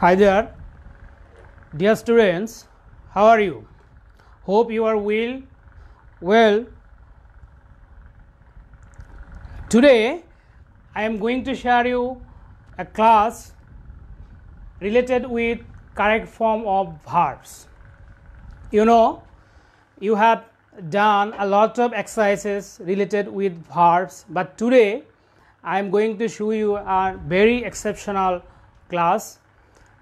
Hi there, dear students, how are you? Hope you are well. Well, today I am going to share you a class related with correct form of verbs. You know, you have done a lot of exercises related with verbs, but today I am going to show you a very exceptional class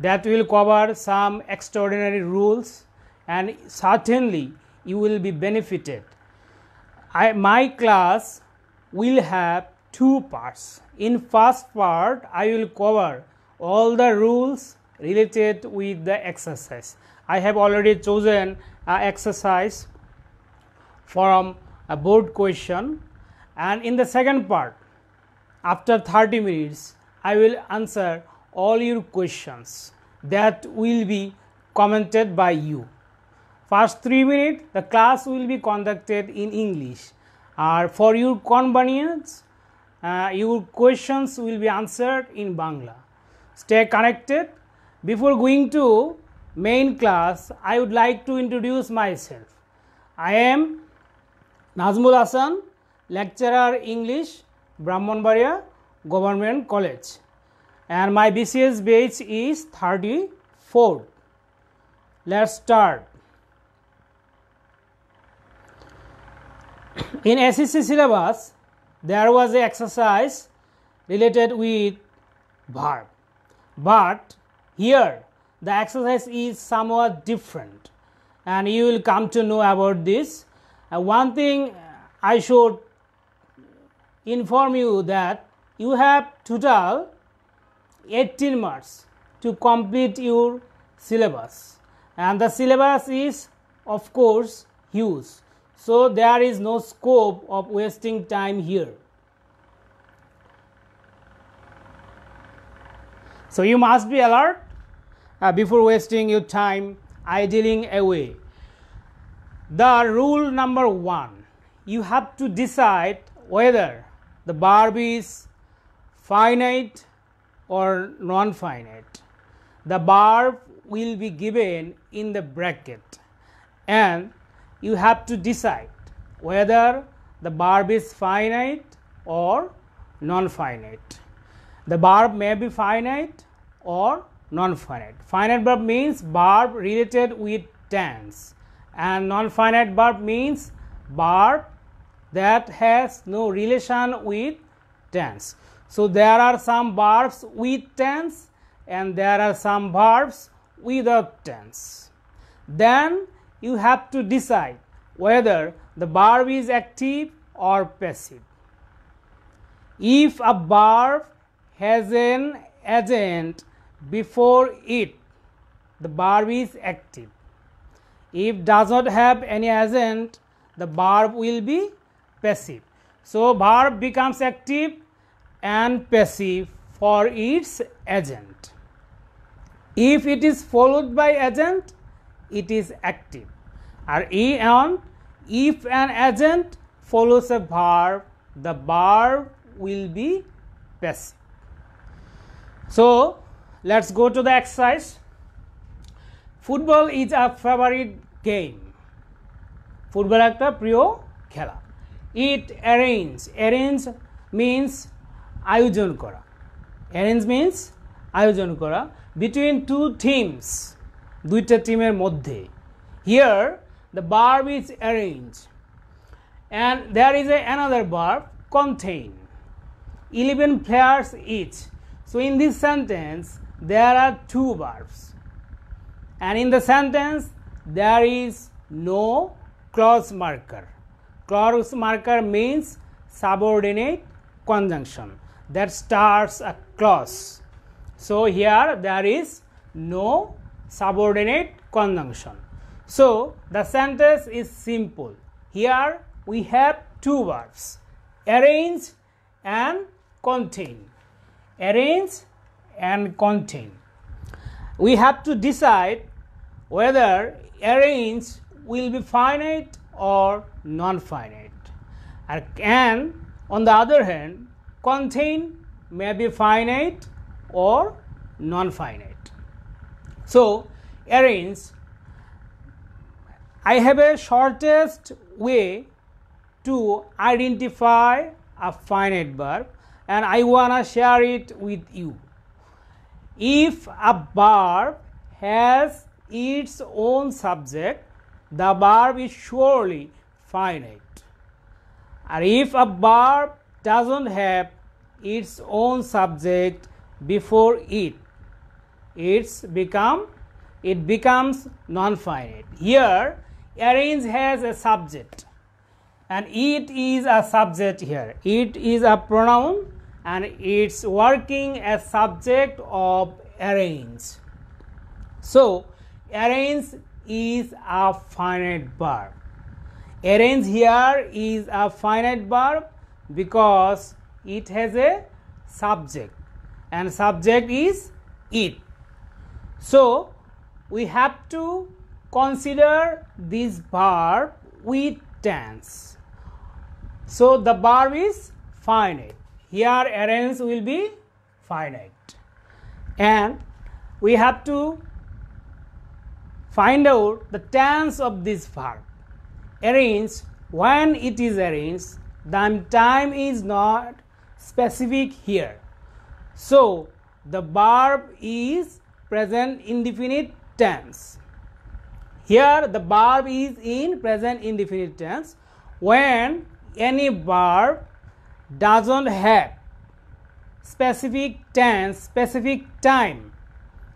that will cover some extraordinary rules and certainly you will be benefited. I, my class will have two parts. In first part, I will cover all the rules related with the exercise. I have already chosen an exercise from a board question and in the second part after 30 minutes I will answer all your questions that will be commented by you. First 3 minutes the class will be conducted in English for your convenience uh, your questions will be answered in Bangla. Stay connected. Before going to main class I would like to introduce myself. I am Nazmul Hasan, lecturer English, Brahmanbaria Government College and my BCS batch is 34. Let's start. In SEC syllabus, there was an exercise related with verb, but here the exercise is somewhat different, and you will come to know about this. Uh, one thing I should inform you that you have total 18 months to complete your syllabus and the syllabus is of course huge so there is no scope of wasting time here so you must be alert uh, before wasting your time idling away the rule number 1 you have to decide whether the verb is finite or non finite. The bar will be given in the bracket and you have to decide whether the barb is finite or non finite. The barb may be finite or non finite. Finite verb means barb related with tense, and non finite verb means barb that has no relation with tense. So there are some verbs with tense and there are some verbs without tense. Then you have to decide whether the verb is active or passive. If a verb has an agent before it, the verb is active. If does not have any agent, the verb will be passive. So verb becomes active and passive for its agent. If it is followed by agent, it is active. Or e on? If an agent follows a verb, the verb will be passive. So, let's go to the exercise. Football is a favorite game. Football actor, prio, khela. It arranges. Arranges means আয়োজন করা arrange means আয়োজন করা between two teams দুইটা টিমের মধ্যে here the verb is arrange and there is a another verb contain eleven players each so in this sentence there are two verbs and in the sentence there is no clause marker clause marker means subordinate conjunction that starts a clause. So, here there is no subordinate conjunction. So, the sentence is simple. Here we have two verbs arrange and contain. Arrange and contain. We have to decide whether arrange will be finite or non finite. And on the other hand, contain may be finite or non-finite. So, arrange I have a shortest way to identify a finite verb and I wanna share it with you. If a verb has its own subject, the verb is surely finite. And if a verb doesn't have its own subject before it it's become it becomes non-finite here arrange has a subject and it is a subject here it is a pronoun and it's working as subject of arrange so arrange is a finite verb arrange here is a finite verb because it has a subject and subject is it so we have to consider this verb with tense so the verb is finite here arrange will be finite and we have to find out the tense of this verb arrange when it is arranged then time is not specific here. So, the verb is present indefinite tense. Here the verb is in present indefinite tense when any verb doesn't have specific tense, specific time.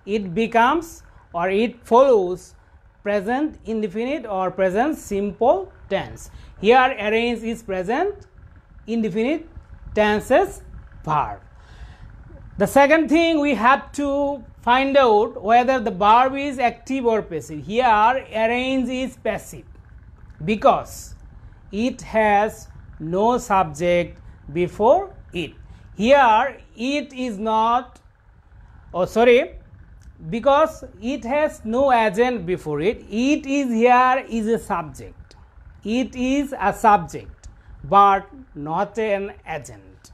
It becomes or it follows present indefinite or present simple tense. Here arrange is present indefinite tense is verb. The second thing we have to find out whether the verb is active or passive. Here arrange is passive because it has no subject before it. Here it is not, oh sorry, because it has no agent before it. It is here is a subject. It is a subject but not an agent.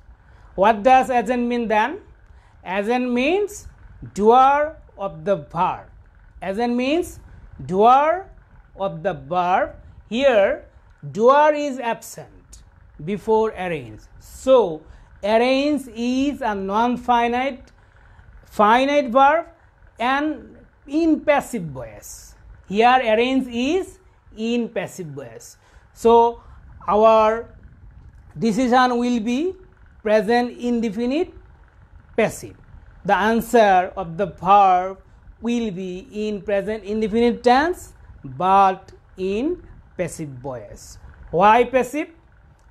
What does agent mean then? Agent means doer of the verb. Agent means doer of the verb. Here, doer is absent before arrange. So, arrange is a non-finite finite verb and in passive voice. Here, arrange is in passive voice. So, our decision will be present indefinite passive. The answer of the verb will be in present indefinite tense but in passive voice. Why passive?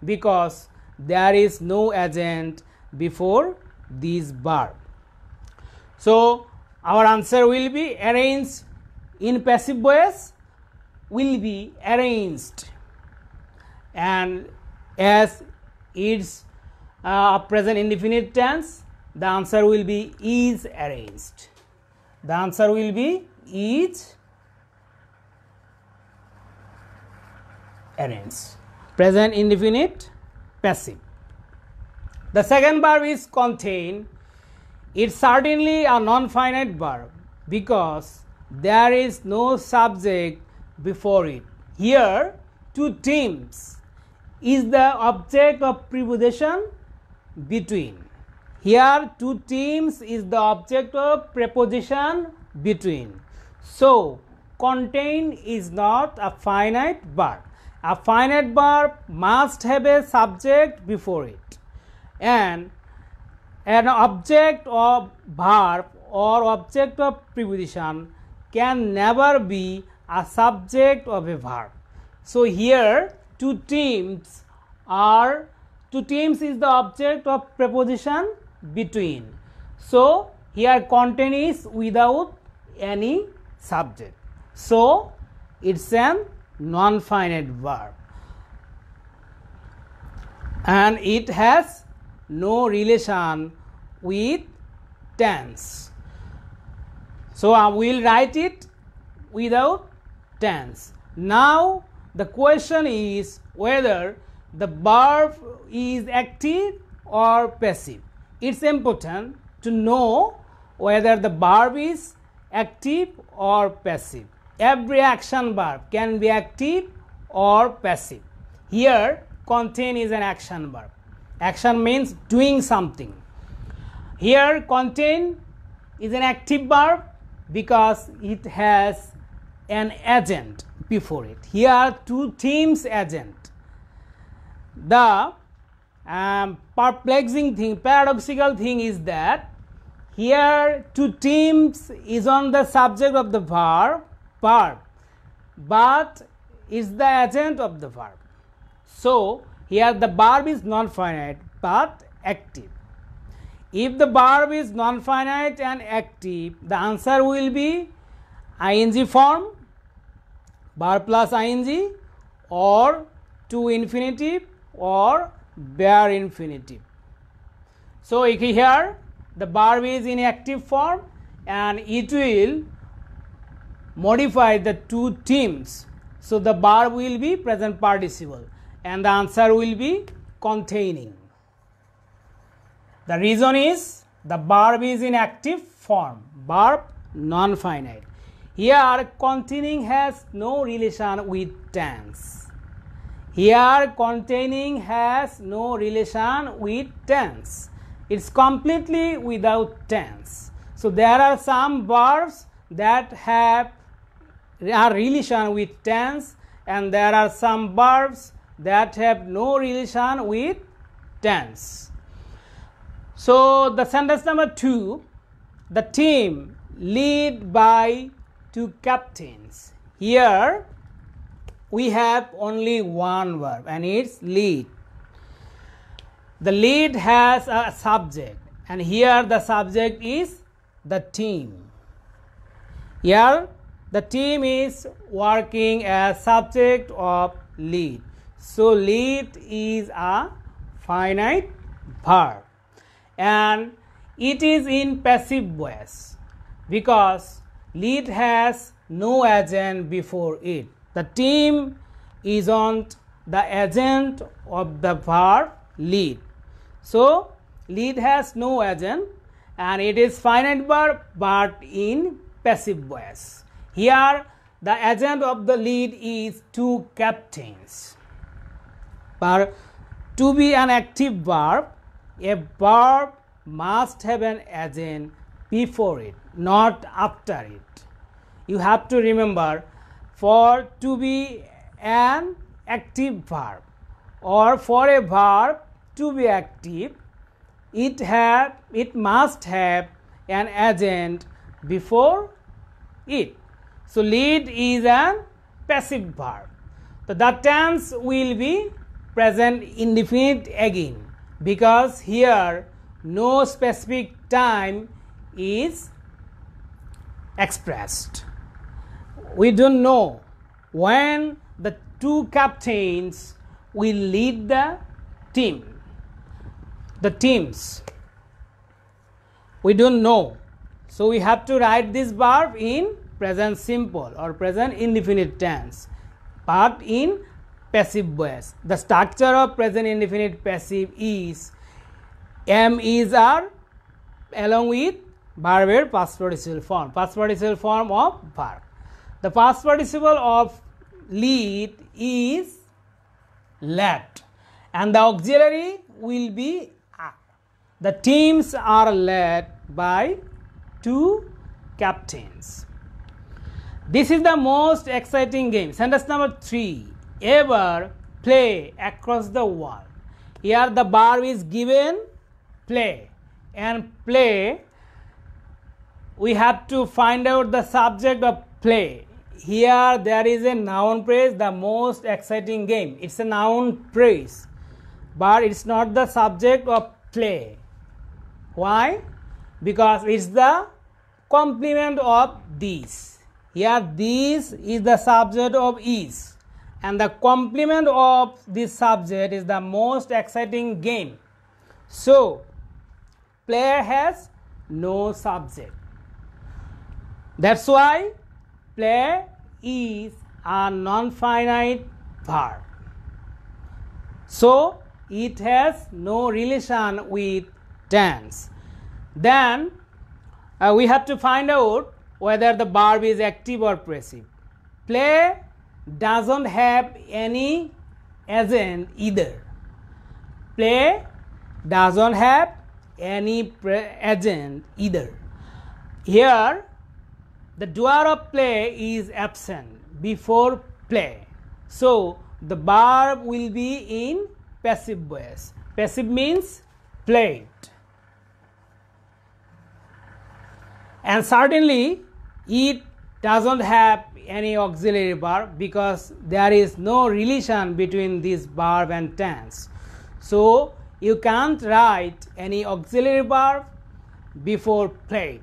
Because there is no agent before this verb. So, our answer will be arranged in passive voice will be arranged and as its uh, present indefinite tense the answer will be is arranged the answer will be is arranged present indefinite passive the second verb is contain it's certainly a non-finite verb because there is no subject before it here two teams is the object of preposition between. Here, two teams is the object of preposition between. So, contain is not a finite verb. A finite verb must have a subject before it. And an object of verb or object of preposition can never be a subject of a verb. So, here two teams are two teams is the object of preposition between so here content is without any subject so it's an non finite verb and it has no relation with tense so i will write it without tense now the question is whether the verb is active or passive. It's important to know whether the verb is active or passive. Every action verb can be active or passive. Here, contain is an action verb. Action means doing something. Here, contain is an active verb because it has an agent before it. Here are two themes agent. The um, perplexing thing, paradoxical thing is that here two themes is on the subject of the verb, verb, but is the agent of the verb. So here the verb is non-finite but active. If the verb is non-finite and active, the answer will be ing form bar plus ing or to infinitive or bare infinitive. So, here the verb is in active form and it will modify the two teams. So, the verb will be present participle and the answer will be containing. The reason is the verb is in active form, verb non finite. Here, containing has no relation with tense. Here, containing has no relation with tense. It's completely without tense. So, there are some verbs that have a relation with tense and there are some verbs that have no relation with tense. So, the sentence number 2, the team lead by to captains. Here we have only one verb and it's lead. The lead has a subject and here the subject is the team. Here the team is working as subject of lead. So lead is a finite verb and it is in passive voice because Lead has no agent before it. The team isn't the agent of the verb lead. So, lead has no agent and it is finite verb but in passive voice. Here, the agent of the lead is two captains. But to be an active verb, a verb must have an agent before it, not after it. You have to remember for to be an active verb or for a verb to be active, it, have, it must have an agent before it. So, lead is an passive verb. So, the tense will be present indefinite again because here no specific time is expressed. We don't know when the two captains will lead the team. The teams. We don't know. So we have to write this verb in present simple or present indefinite tense, but in passive voice. The structure of present indefinite passive is M is are along with Barber past participle form. Past participle form of verb The past participle of lead is led and the auxiliary will be The teams are led by two captains. This is the most exciting game. Sentence number three ever play across the world. Here the bar is given play and play we have to find out the subject of play here there is a noun phrase the most exciting game it's a noun phrase but it's not the subject of play why because it's the complement of this here this is the subject of is and the complement of this subject is the most exciting game so player has no subject that's why play is a non finite verb. So it has no relation with tense. Then uh, we have to find out whether the verb is active or passive. Play doesn't have any agent either. Play doesn't have any agent either. Here the dwar of play is absent before play. So the verb will be in passive voice. Passive means played. And certainly it doesn't have any auxiliary verb because there is no relation between this verb and tense. So you can't write any auxiliary verb before played.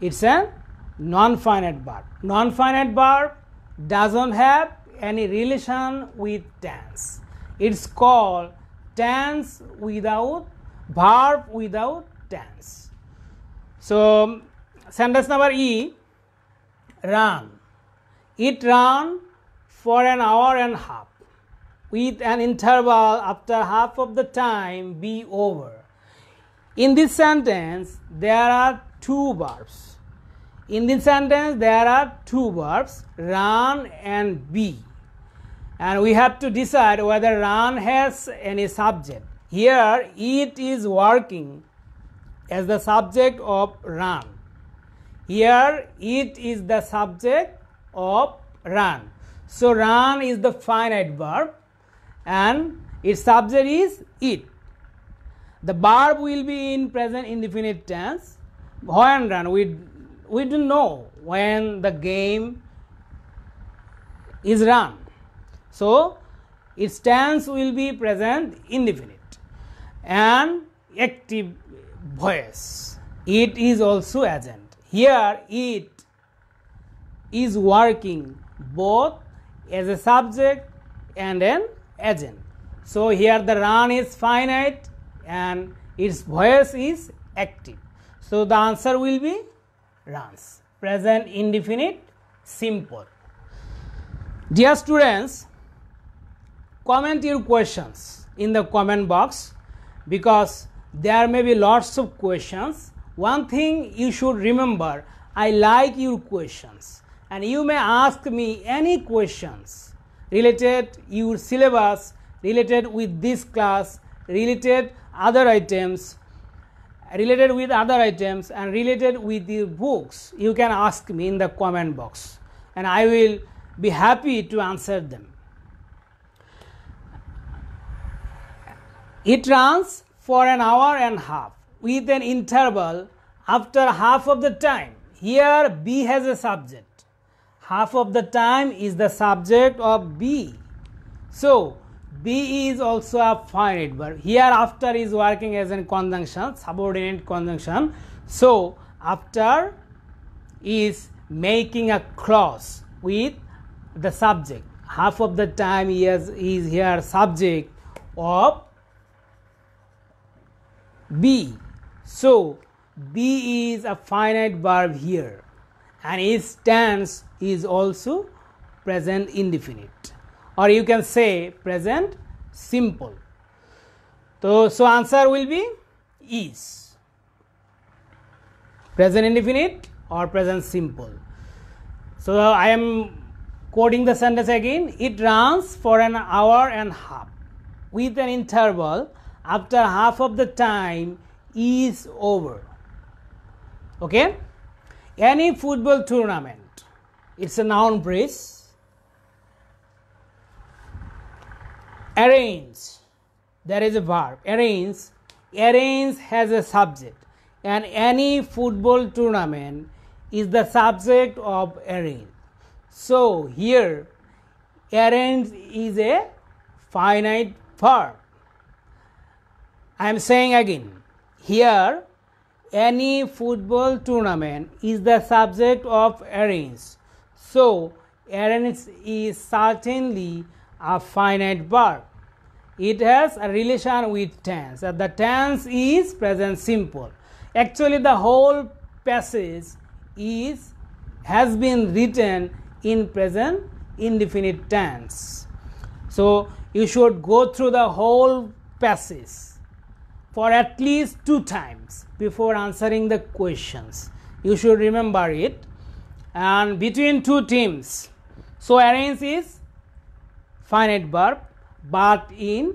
It's a non-finite verb. Non-finite verb doesn't have any relation with tense. It's called tense without verb without tense. So sentence number E ran. It ran for an hour and a half with an interval after half of the time be over. In this sentence, there are two verbs in this sentence there are two verbs run and be and we have to decide whether run has any subject here it is working as the subject of run here it is the subject of run so run is the finite verb and its subject is it the verb will be in present indefinite tense when run with we don't know when the game is run. So, its tense will be present indefinite and active voice. It is also agent. Here it is working both as a subject and an agent. So here the run is finite and its voice is active. So the answer will be runs. Present indefinite simple. Dear students, comment your questions in the comment box because there may be lots of questions. One thing you should remember, I like your questions and you may ask me any questions related your syllabus, related with this class, related other items related with other items and related with the books, you can ask me in the comment box and I will be happy to answer them. It runs for an hour and a half with an interval after half of the time. Here B has a subject. Half of the time is the subject of B. So, B is also a finite verb Here after is working as a conjunction subordinate conjunction so after is making a cross with the subject half of the time he is, is here subject of B. so B is a finite verb here and its tense is also present indefinite or you can say present simple. So, so answer will be is present indefinite or present simple. So, I am quoting the sentence again it runs for an hour and half with an interval after half of the time is over. Okay, any football tournament, it's a noun phrase arrange there is a verb arrange arrange has a subject and any football tournament is the subject of arrange so here arrange is a finite verb i am saying again here any football tournament is the subject of arrange so arrange is certainly a finite verb. It has a relation with tense. Uh, the tense is present simple. Actually, the whole passage is has been written in present indefinite tense. So you should go through the whole passage for at least two times before answering the questions. You should remember it. And between two teams, so arrange is finite verb but in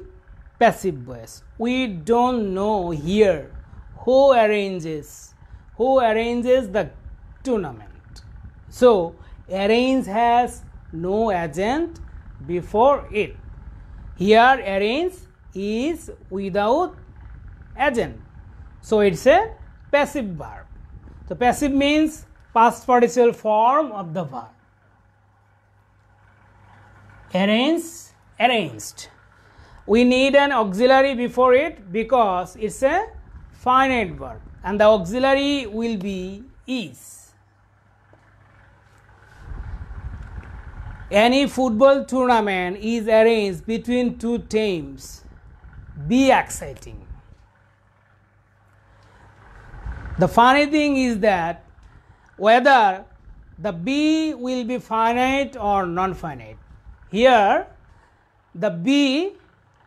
passive voice we don't know here who arranges who arranges the tournament so arrange has no agent before it here arrange is without agent so it's a passive verb so passive means past participle form of the verb arrange arranged we need an auxiliary before it because it's a finite verb and the auxiliary will be is any football tournament is arranged between two teams be exciting the funny thing is that whether the b will be finite or non finite here, the B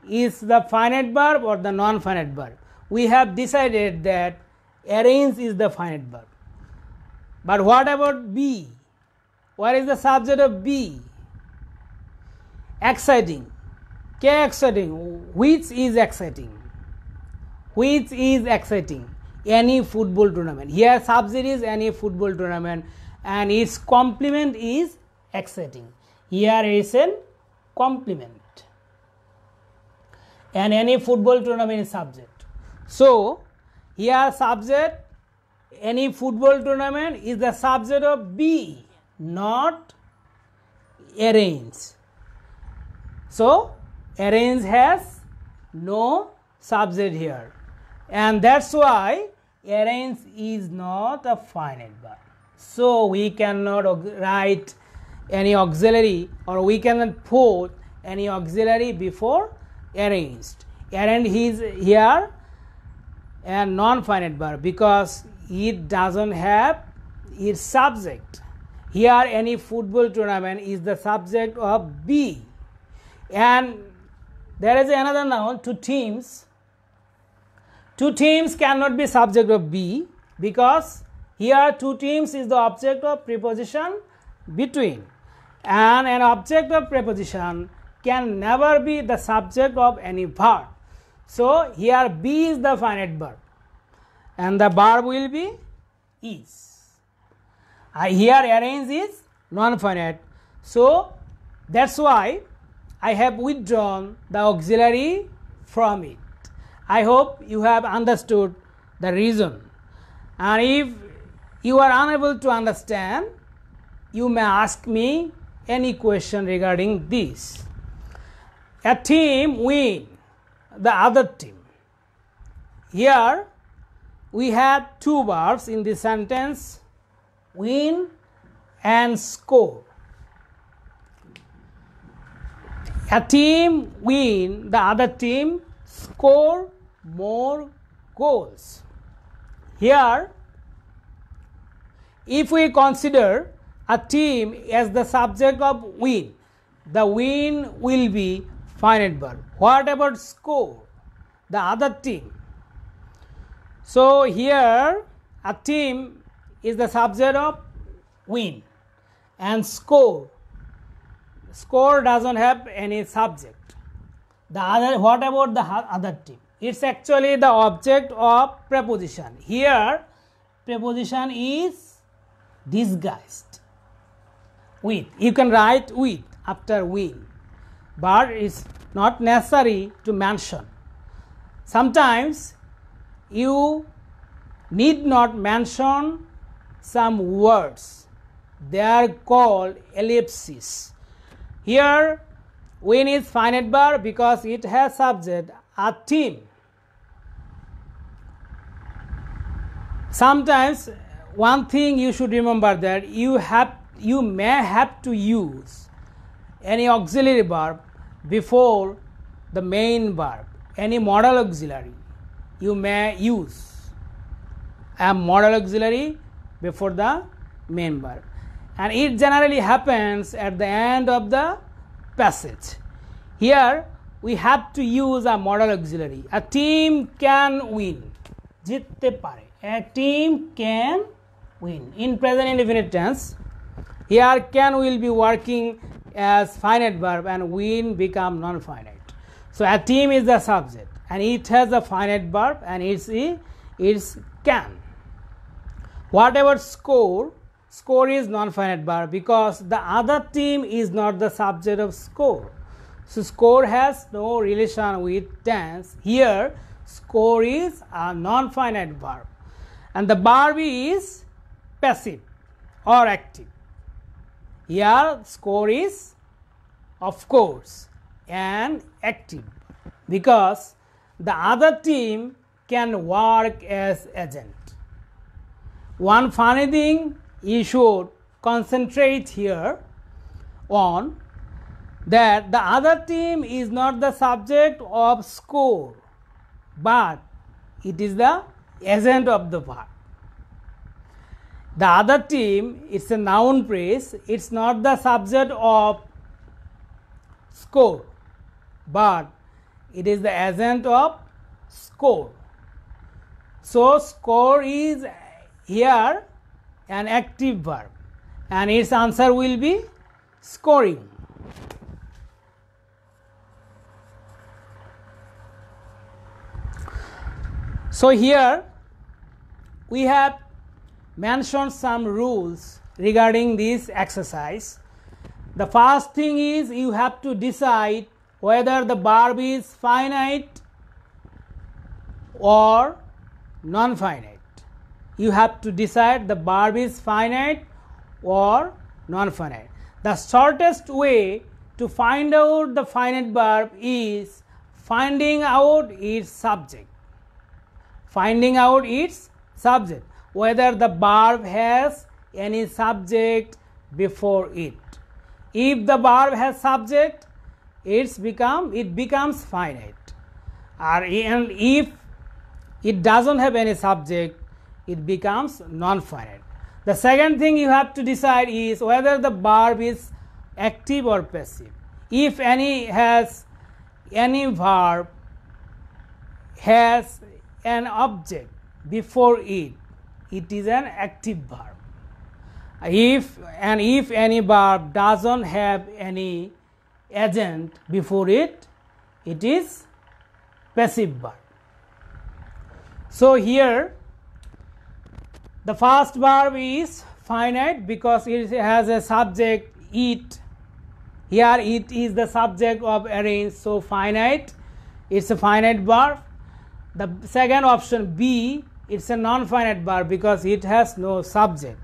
is the finite verb or the non finite verb. We have decided that arrange is the finite verb. But what about B? What is the subject of B? Exciting. K exciting. Which is exciting? Which is exciting? Any football tournament. Here, subject is any football tournament and its complement is exciting here is an complement and any football tournament is subject so here subject any football tournament is the subject of b not arrange so arrange has no subject here and that's why arrange is not a finite bar so we cannot write any auxiliary or we can put any auxiliary before arranged. Arranged is here a non-finite verb because it doesn't have its subject. Here any football tournament is the subject of B. And there is another noun two teams. Two teams cannot be subject of B because here two teams is the object of preposition between and an object of preposition can never be the subject of any verb. So, here be is the finite verb and the verb will be is. I here arrange is non finite. So, that's why I have withdrawn the auxiliary from it. I hope you have understood the reason. And if you are unable to understand, you may ask me any question regarding this. A team win the other team. Here we have two verbs in the sentence win and score. A team win, the other team score more goals. Here, if we consider a team as the subject of win. The win will be finite bar. What about score? The other team. So here a team is the subject of win and score. Score doesn't have any subject. The other what about the other team? It's actually the object of preposition. Here preposition is disguised with. You can write with after will, but it's not necessary to mention. Sometimes you need not mention some words. They are called ellipses. Here, when is finite bar because it has subject a team. Sometimes one thing you should remember that you have you may have to use any auxiliary verb before the main verb, any modal auxiliary you may use a modal auxiliary before the main verb and it generally happens at the end of the passage. Here we have to use a modal auxiliary. A team can win. Jitte pare. A team can win. In present indefinite tense, here can will be working as finite verb and win become non-finite. So a team is the subject and it has a finite verb and it's a, it's can. Whatever score, score is non-finite verb because the other team is not the subject of score. So score has no relation with dance. Here score is a non-finite verb and the verb is passive or active. Here score is of course an active because the other team can work as agent. One funny thing you should concentrate here on that the other team is not the subject of score but it is the agent of the part. The other team, is a noun phrase, it's not the subject of score, but it is the agent of score. So, score is here an active verb, and its answer will be scoring. So, here we have mention some rules regarding this exercise. The first thing is you have to decide whether the verb is finite or non finite. You have to decide the verb is finite or non finite. The shortest way to find out the finite verb is finding out its subject. Finding out its subject whether the verb has any subject before it. If the verb has subject, it's become it becomes finite. Or and if it doesn't have any subject, it becomes non-finite. The second thing you have to decide is whether the verb is active or passive. If any has any verb has an object before it, it is an active verb if and if any verb doesn't have any agent before it it is passive verb so here the first verb is finite because it has a subject it here it is the subject of arrange so finite it's a finite verb the second option b it's a non-finite bar because it has no subject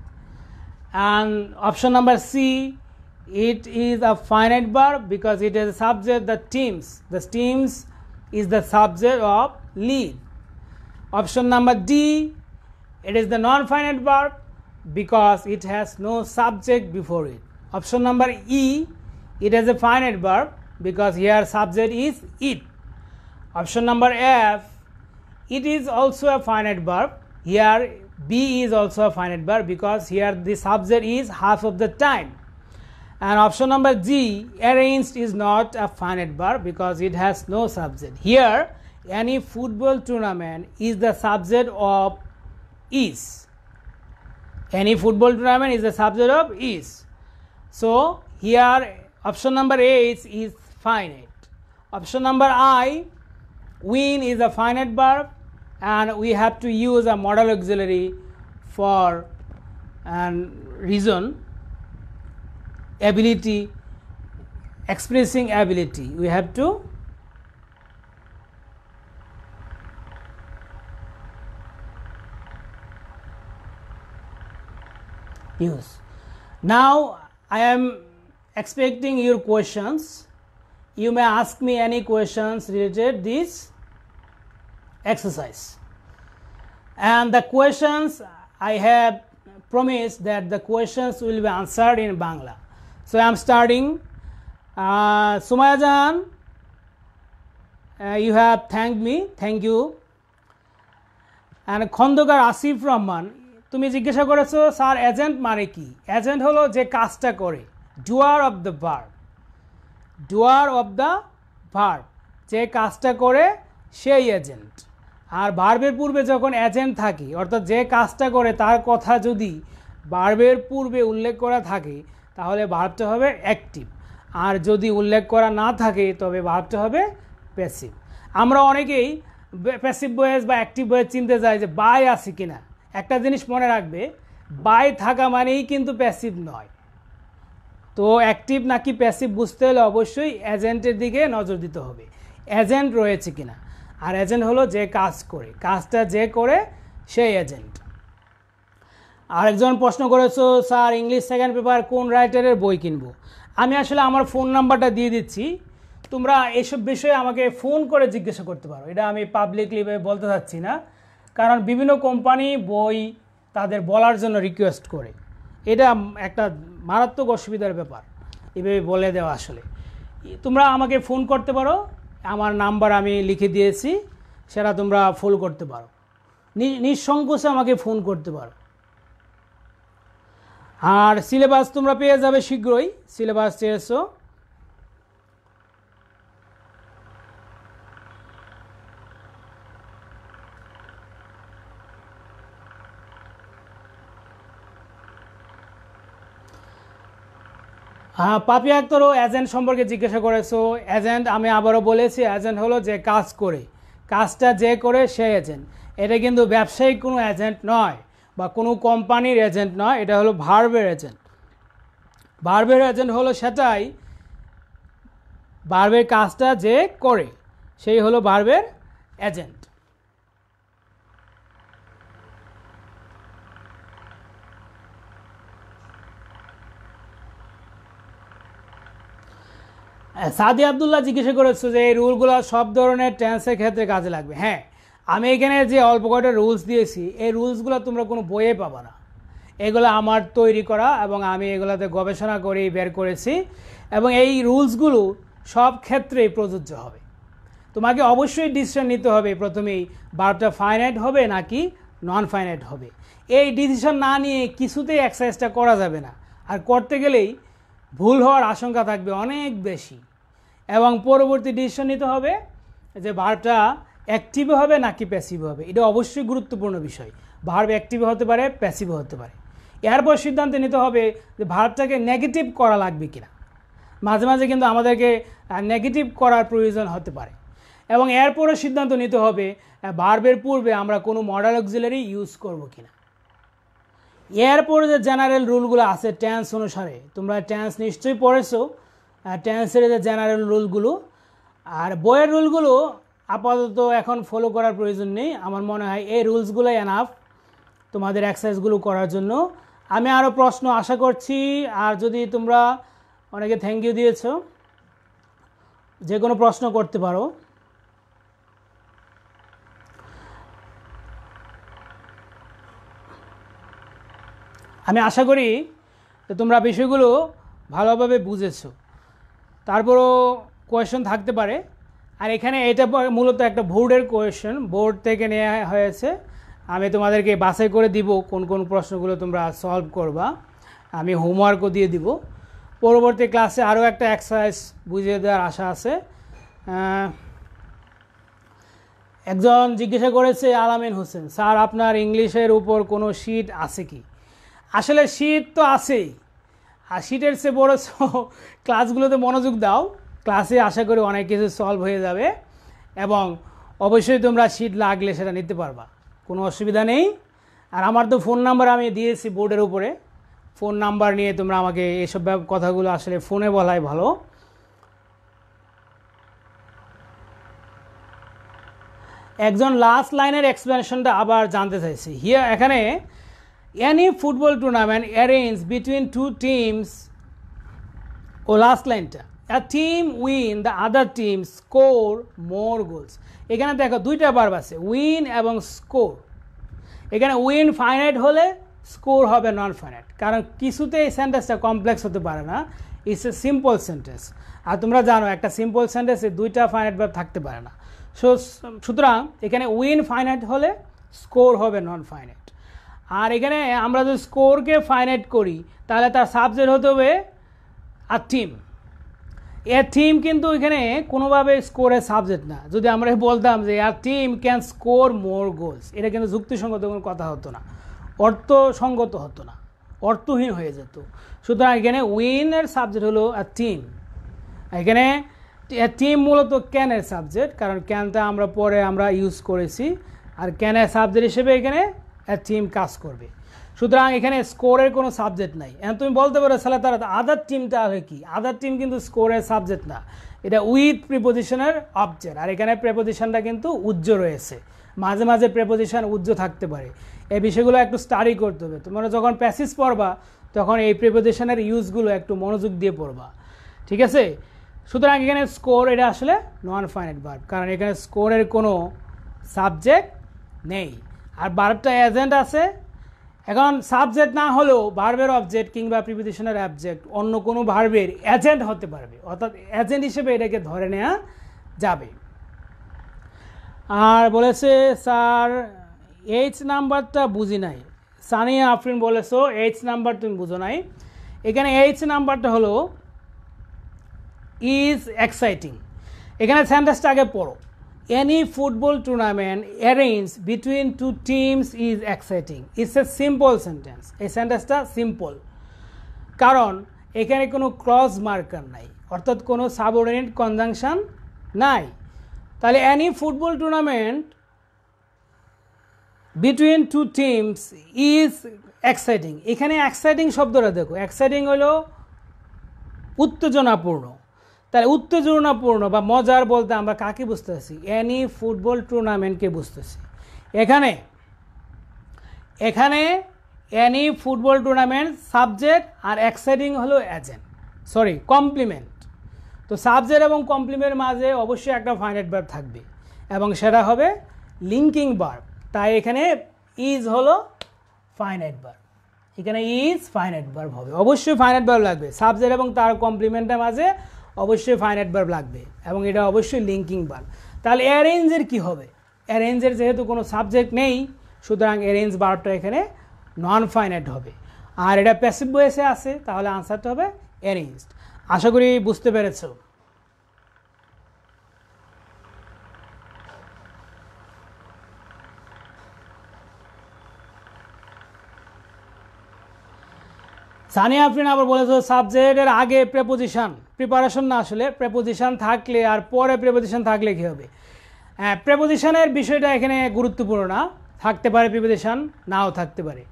and option number c it is a finite bar because it is a subject the teams the teams is the subject of lead option number d it is the non-finite bar because it has no subject before it option number e it has a finite verb because here subject is it option number f it is also a finite verb here b is also a finite verb because here the subject is half of the time and option number g arranged is not a finite verb because it has no subject here any football tournament is the subject of is any football tournament is the subject of is so here option number h is finite option number i win is a finite verb and we have to use a model auxiliary for and reason ability expressing ability we have to use now i am expecting your questions you may ask me any questions related this exercise. And the questions I have promised that the questions will be answered in Bangla. So I am starting. Uh, Sumayajan, uh, you have thanked me. Thank you. And Khondokar Asif Rahman তুমি জিজ্ঞাসা করেছো sir agent মানে কি agent হলো যে কাজটা করে doer of the verb doer of the verb যে কাজটা করে সেই এজেন্ট আর বার্বের পূর্বে যখন অ্যাজেন্ট থাকে অর্থাৎ যে কাজটা করে তার কথা যদি বার্বের পূর্বে উল্লেখ করা থাকে তাহলে ভাবটা হবে অ্যাক্টিভ আর যদি উল্লেখ করা না থাকে তবে ভাবটা হবে প্যাসিভ আমরা অনেকেই প্যাসিভ বয়েস বা অ্যাক্টিভ বয়েস চিনতে যাই যে বাই আছে কিনা একটা জিনিস মনে রাখবে বাই থাকা মানেই কিন্তু প্যাসিভ নয় তো অ্যাক্টিভ নাকি প্যাসিভ বুঝতে হলে অবশ্যই এজেন্টের দিকে নজর দিতে হবে এজেন্ট রয়েছে কিনা আর এজেন্ট হলো যে কাজ করে কাজটা যে করে সেই এজেন্ট আরেকজন প্রশ্ন করেছো স্যার ইংলিশ সেকেন্ড পেপার কোন রাইটারের বই কিনবো আমি আসলে আমার ফোন নাম্বারটা দিয়ে দিচ্ছি তোমরা এসব বিষয়ে আমাকে ফোন করে জিজ্ঞাসা করতে পারো এটা আমি পাবলিকলি বলতে চাচ্ছি না কারণ বিভিন্ন কোম্পানি বই তাদের বলার জন্য রিকোয়েস্ট করে এটা একটা মারাত্মক অসুবিধার ব্যাপার এভাবে বলে দেওয়া আসলে তোমরা আমাকে ফোন করতে পারো আমার নাম্বার আমি লিখে দিয়েছি সেটা তোমরা ফোন করতে পারো নিঃসংকোচে আমাকে ফোন করতে পারো আর সিলেবাস তোমরা পেয়ে যাবে শীঘ্রই সিলেবাস চেয়েছো হ্যাঁ পাপি আক্তরও এজেন্ট সম্পর্কে জিজ্ঞাসা করেছো এজেন্ট আমি আবারও বলেছি এজেন্ট হলো যে কাজ করে কাজটা যে করে সে এজেন্ট এটা কিন্তু ব্যবসায়িক কোনো এজেন্ট নয় বা কোনো কোম্পানির এজেন্ট নয় এটা হলো ভার্বের এজেন্ট ভার্বের এজেন্ট হলো সেটাই ভার্বের কাজটা যে করে সেই হলো ভার্বের এজেন্ট সাদি আবদুল্লাহ জিজ্ঞাসা করেছো যে এই রুলগুলো সব ধরনের ট্যান্সের ক্ষেত্রে কাজে লাগবে হ্যাঁ আমি এখানে যে অল্প কয়টা রুলস দিয়েছি এই রুলসগুলো তোমরা কোনো বইয়ে পাবো না এগুলো আমার তৈরি করা এবং আমি এগুলোতে গবেষণা করেই বের করেছি এবং এই রুলসগুলো সব ক্ষেত্রেই প্রযোজ্য হবে তোমাকে অবশ্যই ডিসিশন নিতে হবে প্রথমেই বারোটা ফাইনাইট হবে নাকি নন ফাইনাইট হবে এই ডিসিশন না নিয়ে কিছুতেই এক্সারসাইজটা করা যাবে না আর করতে গেলেই ভুল হওয়ার আশঙ্কা থাকবে অনেক বেশি এবং পরবর্তী ডিসিশন নিতে হবে যে ভার্বটা অ্যাক্টিভ হবে নাকি প্যাসিভ হবে এটা অবশ্যই গুরুত্বপূর্ণ বিষয় ভার্ব অ্যাক্টিভ হতে পারে প্যাসিভ হতে পারে এরপর সিদ্ধান্ত নিতে হবে যে ভার্বটাকে নেগেটিভ করা লাগবে কিনা মাঝে মাঝে কিন্তু আমাদেরকে নেগেটিভ করার প্রয়োজন হতে পারে এবং এরপরও সিদ্ধান্ত নিতে হবে ভার্বের পূর্বে আমরা কোনো মডাল অক্সিলারি ইউজ করব কিনা এরপরে যে জেনারেল রুলগুলো আছে টেন্স অনুসারে তোমরা টেন্স নিশ্চয়ই পড়েছো টেন্সের যে জেনারেল রুলগুলো আর বইয়ের রুলগুলো আপাতত এখন ফলো করার প্রয়োজন নেই আমার মনে হয় এই রুলসগুলোই এনাফ তোমাদের এক্সারসাইজগুলো করার জন্য আমি আরও প্রশ্ন আশা করছি আর যদি তোমরা অনেকে থ্যাংক ইউ দিয়েছ যে কোনো প্রশ্ন করতে পারো আমি আশা করি তোমরা বিষয়গুলো ভালোভাবে বুঝেছো তারপরও কোয়েশন থাকতে পারে আর এখানে এটা মূলত একটা বোর্ডের কোয়েশন বোর্ড থেকে নেওয়া হয়েছে আমি তোমাদেরকে বাসে করে দিব কোন কোন প্রশ্নগুলো তোমরা সলভ করবা আমি হোমওয়ার্কও দিয়ে দিব পরবর্তী ক্লাসে আরও একটা এক্সারসাইজ বুঝিয়ে দেওয়ার আশা আছে একজন জিজ্ঞাসা করেছে আলামিন হোসেন স্যার আপনার ইংলিশের উপর কোনো শীত আছে কি আসলে শীত তো আছেই আর সিটের সে বড় ক্লাসগুলোতে মনোযোগ দাও ক্লাসে আশা করি অনেক কিছু সলভ হয়ে যাবে এবং অবশ্যই তোমরা সিট লাগলে সেটা নিতে পারবা কোনো অসুবিধা নেই আর আমার তো ফোন নাম্বার আমি দিয়েছি বোর্ডের উপরে ফোন নাম্বার নিয়ে তোমরা আমাকে এসব কথাগুলো আসলে ফোনে বলাই ভালো একজন লাস্ট লাইনের এক্সপ্লেনেশনটা আবার জানতে চাইছি হিয়া এখানে any football tournament arranged between two teams ও লাস্ট লাইনটা a team win the other team score more goals এখানে দেখো দুইটা বার্ব আছে উইন এবং স্কোর এখানে উইন ফাইনাইট হলে স্কোর হবে নন ফাইনাইট কারণ কিছুতে এই সেন্টেন্সটা কমপ্লেক্স হতে পারে না ইটস এ সিম্পল সেন্টেন্স আর তোমরা জানো একটা সিম্পল সেন্টেন্সে দুইটা ফাইনাইট ভাব থাকতে পারে না সো সুতরাং এখানে উইন ফাইনাইট হলে স্কোর হবে নন ফাইনাইট আর এখানে আমরা যদি স্কোরকে ফাইনাইট করি তাহলে তার সাবজেক্ট হতে হবে আর থিম এ থিম কিন্তু এখানে কোনোভাবে স্কোরের সাবজেক্ট না যদি আমরা বলতাম যে our team can score more goals এটা কিন্তু যুক্তিসঙ্গত কোনো কথা হতো না অর্থসঙ্গত হতো না অর্থহীন হয়ে যেত সুতরাং এখানে উইনের সাবজেক্ট হলো আর থিম এখানে টিম মূলত ক্যানের সাবজেক্ট কারণ ক্যানটা আমরা পরে আমরা ইউজ করেছি আর ক্যানের সাবজেক্ট হিসেবে এখানে টিম কাজ করবে সুতরাং এখানে স্কোরের কোনো সাবজেক্ট নাই এখন তুমি বলতে পারো তাহলে তার আদার টিমটা হয় কি আদার টিম কিন্তু স্কোরের সাবজেক্ট না এটা উইথ প্রিপোজিশনের অবজেক্ট আর এখানে প্রেপোজিশনটা কিন্তু উজ্জ রয়েছে মাঝে মাঝে প্রেপোজিশন উজ্জ থাকতে পারে এই বিষয়গুলো একটু স্টাডি করতে হবে তোমরা যখন প্যাসেজ পড়বা তখন এই প্রিপোজিশনের ইউজগুলো একটু মনোযোগ দিয়ে পড়বা ঠিক আছে সুতরাং এখানে স্কোর এটা আসলে নন ফাইনাইট ভার্ব কারণ এখানে স্কোরের কোনো সাবজেক্ট নেই আর বারোটা এজেন্ট আছে এখন সাবজেক্ট না হলেও ভার্বের অবজেক্ট কিংবা প্রিপিটিশনের অবজেক্ট অন্য কোনো ভার্বের এজেন্ট হতে পারবে অর্থাৎ এজেন্ট হিসেবে এটাকে ধরে নেওয়া যাবে আর বলেছে স্যার এইচ নাম্বারটা বুঝি নাই সানিয়া আফরিন বলেছো এইচ নাম্বার তুমি বুঝো নাই এখানে এইচ নাম্বারটা হলো ইজ এক্সাইটিং এখানে স্যান্ডাসটা আগে পড়ো Any football tournament arranged between two teams is exciting. It's a simple sentence. এই সেন্টেন্সটা সিম্পল কারণ এখানে কোনো ক্লজ মার্কার নাই অর্থাৎ কোনো সাবঅর্ডিনেট কনজাংশন নাই তাহলে any football tournament between two teams is exciting এখানে এক্সাইটিং শব্দটা দেখো এক্সাইটিং হলো উত্তেজনাপূর্ণ তাহলে উত্তেজনাপূর্ণ বা মজার বলতে আমরা কাকে বুঝতেছি অ্যানি ফুটবল টুর্নামেন্টকে বুঝতেছি এখানে এখানে অ্যানি ফুটবল টুর্নামেন্ট সাবজেক্ট আর এক্সাইটিং হলো অ্যাজেন্ট সরি কমপ্লিমেন্ট তো সাবজেক্ট এবং কমপ্লিমেন্টের মাঝে অবশ্যই একটা ফাইনাইট বার থাকবে এবং সেটা হবে লিঙ্কিং বার্ব তাই এখানে ইজ হলো ফাইনাইট বার্ব এখানে ইজ ফাইনাইট বার্ব হবে অবশ্যই ফাইনাইট বার লাগবে সাবজেক্ট এবং তার কমপ্লিমেন্টের মাঝে অবশ্যই ফাইনাইট বার্ব লাগবে এবং এটা অবশ্যই লিঙ্কিং বার্ব তাহলে অ্যারেঞ্জের কি হবে অ্যারেঞ্জের যেহেতু কোনো সাবজেক্ট নেই সুতরাং অ্যারেঞ্জ বাল্বটা এখানে নন ফাইনাইট হবে আর এটা প্যাসিভ বয়েসে আছে তাহলে আনসারটা হবে অ্যারেঞ্জড আশা করি বুঝতে পেরেছো সানিয়া আফরিন আবার বলেছে সাবজেক্টের আগে প্রেপোজিশন প্রিপারেশন না আসলে প্রেপোজিশন থাকলে আর পরে প্রেপোজিশন থাকলে কী হবে হ্যাঁ প্রেপোজিশনের বিষয়টা এখানে গুরুত্বপূর্ণ না থাকতে পারে প্রিপোজিশন নাও থাকতে পারে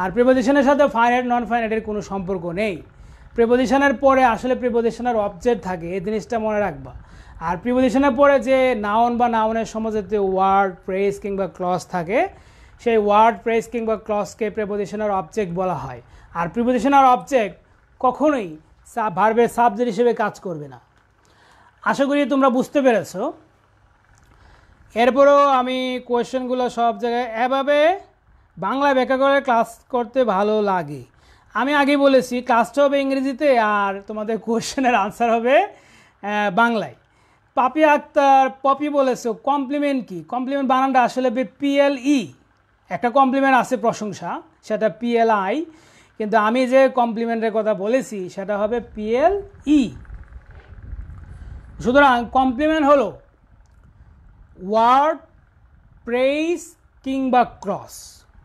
আর প্রিপোজিশনের সাথে ফাইনাইট নন ফাইনাইটের কোনো সম্পর্ক নেই প্রিপোজিশনের পরে আসলে প্রিপোজিশনের অবজেক্ট থাকে এই জিনিসটা মনে রাখবা আর প্রিপোজিশনের পরে যে নাউন বা নাউনের সমাজেতে ওয়ার্ড প্রেস কিংবা ক্লস থাকে সেই ওয়ার্ড প্রেস কিংবা ক্লসকে প্রিপোজিশনের অবজেক্ট বলা হয় আর প্রিপোজিশনাল অবজেক্ট কখনোই ভার্বের সাবজেক্ট হিসেবে কাজ করবে না আশা করি তোমরা বুঝতে পেরেছ এরপরেও আমি কোয়েশ্চেনগুলো সব জায়গায় এভাবে বাংলা ব্যাখ্যা করে ক্লাস করতে ভালো লাগে আমি আগে বলেছি ক্লাসটা হবে ইংরেজিতে আর তোমাদের কোয়েশ্চেনের আনসার হবে বাংলায় পাপি আক্তার পপি বলেছে কমপ্লিমেন্ট কি কমপ্লিমেন্ট বানানটা আসলে পিএলই e, একটা কমপ্লিমেন্ট আছে প্রশংসা সেটা পিএলআই কিন্তু আমি যে কমপ্লিমেন্টের কথা বলেছি সেটা হবে পিএল ই e। সুতরাং কমপ্লিমেন্ট হলো ওয়ার্ড প্রেইস কিংবা ক্রস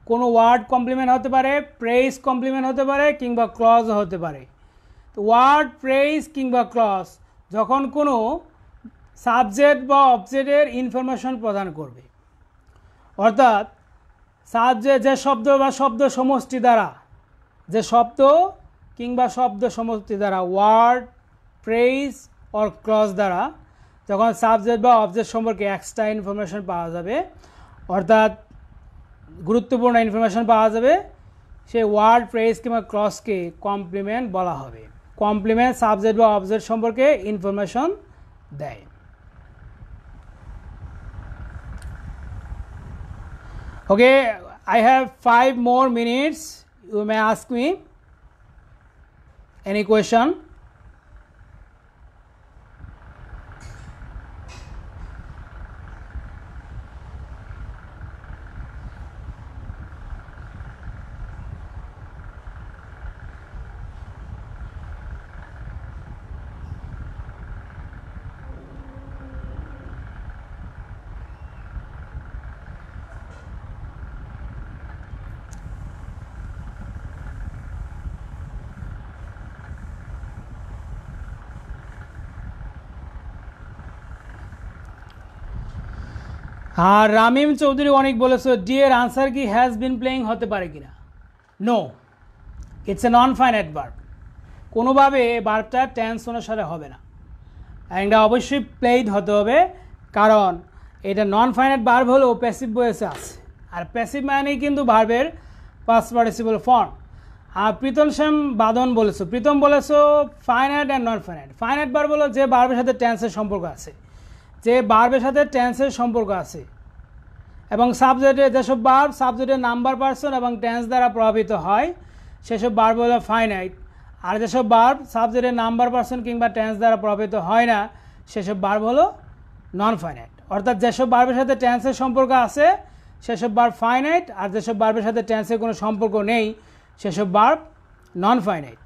কোনো ওয়ার্ড কমপ্লিমেন্ট হতে পারে প্রেইস কমপ্লিমেন্ট হতে পারে কিংবা ক্রস হতে পারে তো ওয়ার্ড প্রেইস কিংবা ক্রস যখন কোনো সাবজেক্ট বা অবজেক্টের ইনফরমেশন প্রদান করবে অর্থাৎ সাবজেক্ট যে শব্দ বা শব্দ সমষ্টি দ্বারা যে শব্দ কিংবা শব্দ সমষ্টি দ্বারা ওয়ার্ড প্রেস অর ক্লজ দ্বারা যখন সাবজেক্ট বা অবজেক্ট সম্পর্কে এক্সট্রা ইনফরমেশন পাওয়া যাবে অর্থাৎ গুরুত্বপূর্ণ ইনফরমেশান পাওয়া যাবে সেই ওয়ার্ড প্রেস কিংবা ক্লসকে কমপ্লিমেন্ট বলা হবে কমপ্লিমেন্ট সাবজেক্ট বা অবজেক্ট সম্পর্কে ইনফরমেশন দেয় okay I have five more minutes you may ask me any question আর হ্যাঁ, রামিম চৌধুরী অনেক বলেছে ডিয়ের আনসার কি হ্যাজ বিন প্লেয়িং হতে পারে কিনা no it's a nonfinite verb কোনোভাবে বার্বটা টেন্স অনুসারে হবে না এটা অবশ্যই প্লেইড হতে হবে কারণ এটা নন ফাইনাইট বার্ব হলেও প্যাসিভ বয়েসে আছে আর প্যাসিভ মানেই কিন্তু বার্বের পাস পার্টিসিপল ফর্ম আর প্রীতম শ্যাম বাদন বলেছো প্রীতম বলেছো finite and non finite finite verb হলো যে বার্বের সাথে টেন্সের সম্পর্ক আছে যে বার্বের সাথে টেন্সের সম্পর্ক আছে এবং সাবজেক্টে যেসব বার্ব সাবজেক্টের নাম্বার পার্সন এবং টেন্স দ্বারা প্রভাবিত হয় সেসব বার্ব হলো ফাইনাইট আর যেসব বার্ব সাবজেক্টের নাম্বার পার্সন কিংবা টেন্স দ্বারা প্রভাবিত হয় না সেসব বার্ব হলো নন ফাইনাইট অর্থাৎ যেসব বার্বের সাথে টেন্সের সম্পর্ক আছে সেসব বার্ব ফাইনাইট আর যেসব বার্বের সাথে টেন্সের কোনো সম্পর্ক নেই সেসব বার্ব নন ফাইনাইট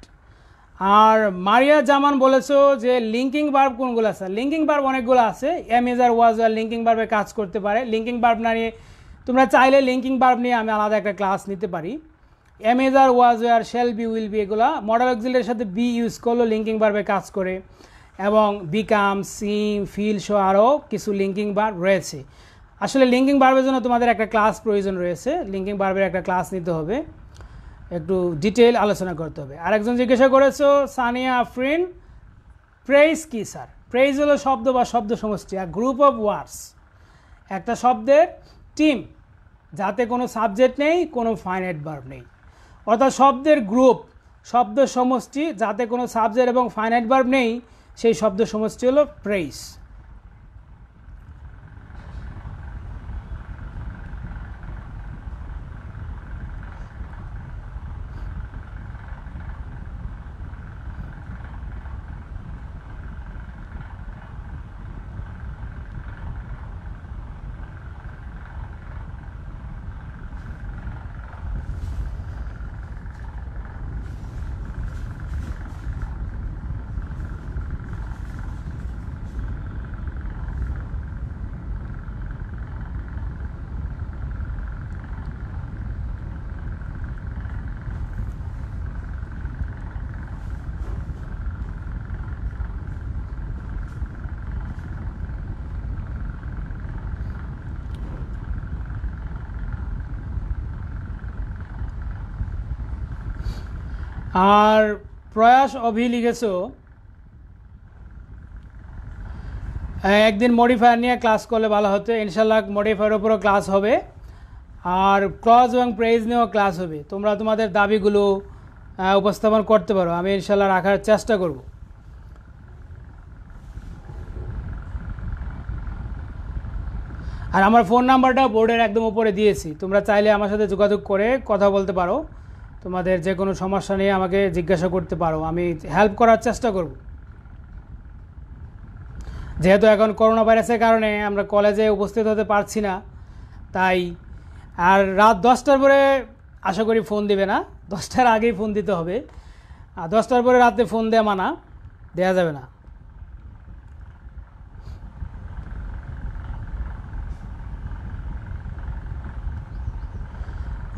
আর মারিয়া জামান বলেছো যে লিঙ্কিং বার্ব কোনগুলো আছে লিঙ্কিং বার্ব অনেকগুলো আছে এমেজার ওয়াজ আর লিঙ্কিং বার্বে কাজ করতে পারে লিঙ্কিং বার্ব না নিয়ে তোমরা চাইলে লিঙ্কিং বার্ব নিয়ে আমি আলাদা একটা ক্লাস নিতে পারি আর was were shall be will be এগুলো মডেল অক্সিলের সাথে বি ইউজ করলো লিঙ্কিং বার্বে কাজ করে এবং বিকাম সিম ফিল সহ আরও কিছু লিঙ্কিং বার্ব রয়েছে আসলে লিঙ্কিং বার্বের জন্য তোমাদের একটা ক্লাস প্রয়োজন রয়েছে লিঙ্কিং বার্বের একটা ক্লাস নিতে হবে একটু ডিটেইল আলোচনা করতে হবে আর একজন জিজ্ঞাসা করেছো সানিয়া আফরিন প্রেইজ কি স্যার প্রেইজ হলো শব্দ বা শব্দ সমষ্টি আর গ্রুপ অফ ওয়ার্ডস একটা শব্দের টিম যাতে কোনো সাবজেক্ট নেই কোনো ফাইনাইট ভার্ব নেই অর্থাৎ শব্দের গ্রুপ শব্দ সমষ্টি যাতে কোনো সাবজেক্ট এবং ফাইনাইট ভার্ব নেই সেই শব্দ সমষ্টি হলো প্রেইস আর প্রয়াস অভি লিখেছ একদিন মডিফায়ার নিয়ে ক্লাস করলে ভালো হতো ইনশাল্লাহ মডিফায়ার উপরও ক্লাস হবে আর ক্লজ এবং প্রেজ নিয়েও ক্লাস হবে তোমরা তোমাদের দাবিগুলো উপস্থাপন করতে পারো আমি ইনশাল্লাহ রাখার চেষ্টা করব আর আমার ফোন নাম্বারটা বোর্ডের একদম উপরে দিয়েছি তোমরা চাইলে আমার সাথে যোগাযোগ করে কথা বলতে পারো তোমাদের যে কোনো সমস্যা নিয়ে আমাকে জিজ্ঞাসা করতে পারো আমি হেল্প করার চেষ্টা করব যেহেতু এখন করোনা ভাইরাসের কারণে আমরা কলেজে উপস্থিত হতে পারছি না তাই আর রাত দশটার পরে আশা করি ফোন দিবে না দশটার আগেই ফোন দিতে হবে আর দশটার পরে রাতে ফোন দেওয়া মানা দেয়া যাবে না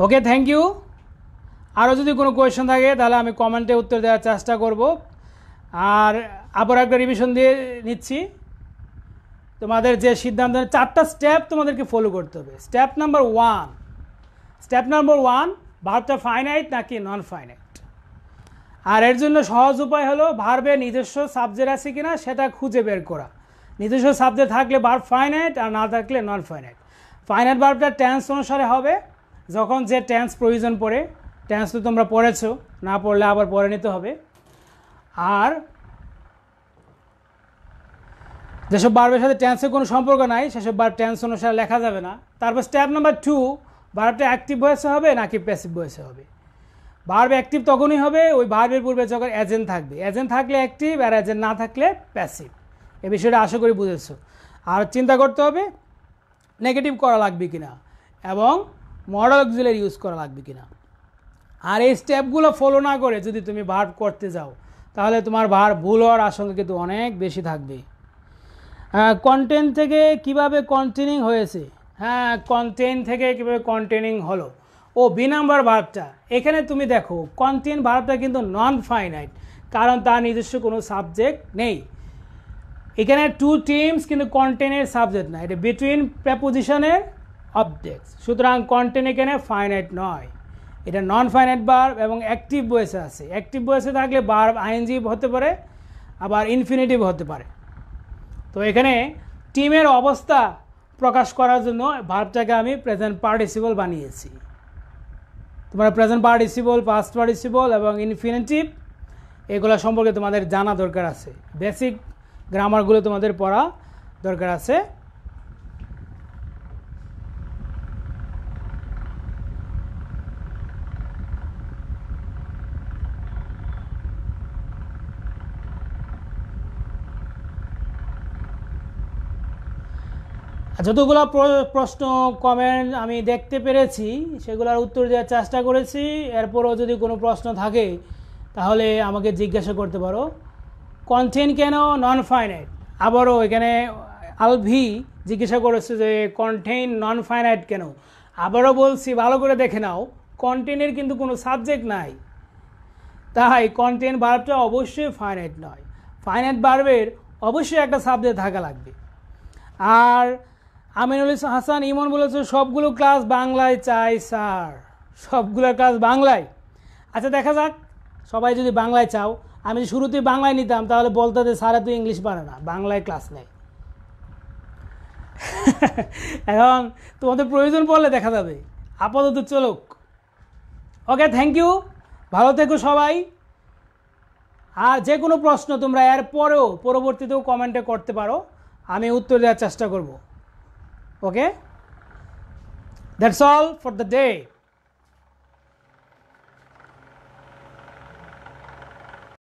ওকে থ্যাংক ইউ আরও যদি কোনো কোয়েশন থাকে তাহলে আমি কমেন্টে উত্তর দেওয়ার চেষ্টা করব আর আবার একটা রিভিশন দিয়ে নিচ্ছি তোমাদের যে সিদ্ধান্ত চারটা স্টেপ তোমাদেরকে ফলো করতে হবে step number one step number one ভার্বটা ফাইনাইট নাকি নন ফাইনাইট আর এর জন্য সহজ উপায় হলো ভার্বে নিজস্ব সাবজেক্ট আছে কি না সেটা খুঁজে বের করা নিজস্ব সাবজেক্ট থাকলে ভার্ব ফাইনাইট আর না থাকলে নন ফাইনাইট ফাইনাইট ভার্বটা টেন্স অনুসারে হবে যখন যে টেন্স প্রয়োজন পড়ে টেন্স তো তোমরা পড়েছো না পড়লে আবার পড়ে নিতে হবে আর যেসব বার্বের সাথে টেন্সের কোনো সম্পর্ক নাই সেসব বার টেন্স অনুসারে লেখা যাবে না তারপর স্ট্যাপ নাম্বার টু বার্বটা অ্যাক্টিভ বয়সে হবে নাকি প্যাসিভ বয়সে হবে বার্ব অ্যাক্টিভ তখনই হবে ওই বার্বের পূর্বে যখন এজেন্ট থাকবে এজেন্ট থাকলে অ্যাক্টিভ আর এজেন্ট না থাকলে প্যাসিভ এ বিষয়টা আশা করি বুঝেছ আর চিন্তা করতে হবে নেগেটিভ করা লাগবে কিনা এবং মডেল অক্সিলের ইউজ করা লাগবে কিনা আর এই স্টেপগুলো ফলো না করে যদি তুমি ভার্ব করতে যাও তাহলে তোমার ভার্ব ভুল হওয়ার আশঙ্কা কিন্তু অনেক বেশি থাকবে কন্টেন্ট থেকে কিভাবে কন্টেনিং হয়েছে হ্যাঁ কন্টেন্ট থেকে কীভাবে কন্টেনিং হলো ও বি নাম্বার ভার্বটা এখানে তুমি দেখো কন্টেন্ট ভার্বটা কিন্তু নন ফাইনাইট কারণ তার নিজস্ব কোনো সাবজেক্ট নেই এখানে টু টিমস কিন্তু কন্টেনের সাবজেক্ট না এটা বিটুইন প্রেপোজিশনের অবজেক্ট সুতরাং কন্টেন্ট এখানে ফাইনাইট নয় এটা নন ফাইনাইট বার্ভ এবং অ্যাক্টিভ বয়েসে আছে অ্যাক্টিভ বয়েসে থাকলে বার্ব আইএনজি হতে পারে আবার ইনফিনিটিভ হতে পারে তো এখানে টিমের অবস্থা প্রকাশ করার জন্য ভার্ভটাকে আমি প্রেজেন্ট পার্টিসিপল বানিয়েছি তোমরা প্রেজেন্ট পার্টিসিপল পাস্ট পার্টিসিপল এবং ইনফিনিটিভ এগুলো সম্পর্কে তোমাদের জানা দরকার আছে বেসিক গ্রামারগুলো তোমাদের পড়া দরকার আছে যতগুলো প্রশ্ন কমেন্ট আমি দেখতে পেরেছি সেগুলোর উত্তর দেওয়ার চেষ্টা করেছি এরপরও যদি কোনো প্রশ্ন থাকে তাহলে আমাকে জিজ্ঞাসা করতে পারো কন্টেন্ট কেন নন ফাইনাইট আবারও এখানে আলভি জিজ্ঞাসা করেছে যে কন্টেন্ট নন ফাইনাইট কেন আবারও বলছি ভালো করে দেখে নাও কন্টেন্টের কিন্তু কোনো সাবজেক্ট নাই তাই কন্টেন্ট বার্বটা অবশ্যই ফাইনাইট নয় ফাইনাইট বার্বের অবশ্যই একটা সাবজেক্ট থাকা লাগবে আর আমিনুল হাসান ইমন বলেছে সবগুলো ক্লাস বাংলায় চাই স্যার সবগুলো ক্লাস বাংলায় আচ্ছা দেখা যাক সবাই যদি বাংলায় চাও আমি যদি শুরুতেই বাংলায় নিতাম তাহলে বলতে যে স্যারা তুই ইংলিশ পারে না বাংলায় ক্লাস নেই এখন তোমাদের প্রয়োজন পড়লে দেখা যাবে আপাতত চলুক ওকে থ্যাংক ইউ ভালো থেকো সবাই আর যে কোনো প্রশ্ন তোমরা এর পরেও পরবর্তীতেও কমেন্টে করতে পারো আমি উত্তর দেওয়ার চেষ্টা করবো Okay? That's all for the day.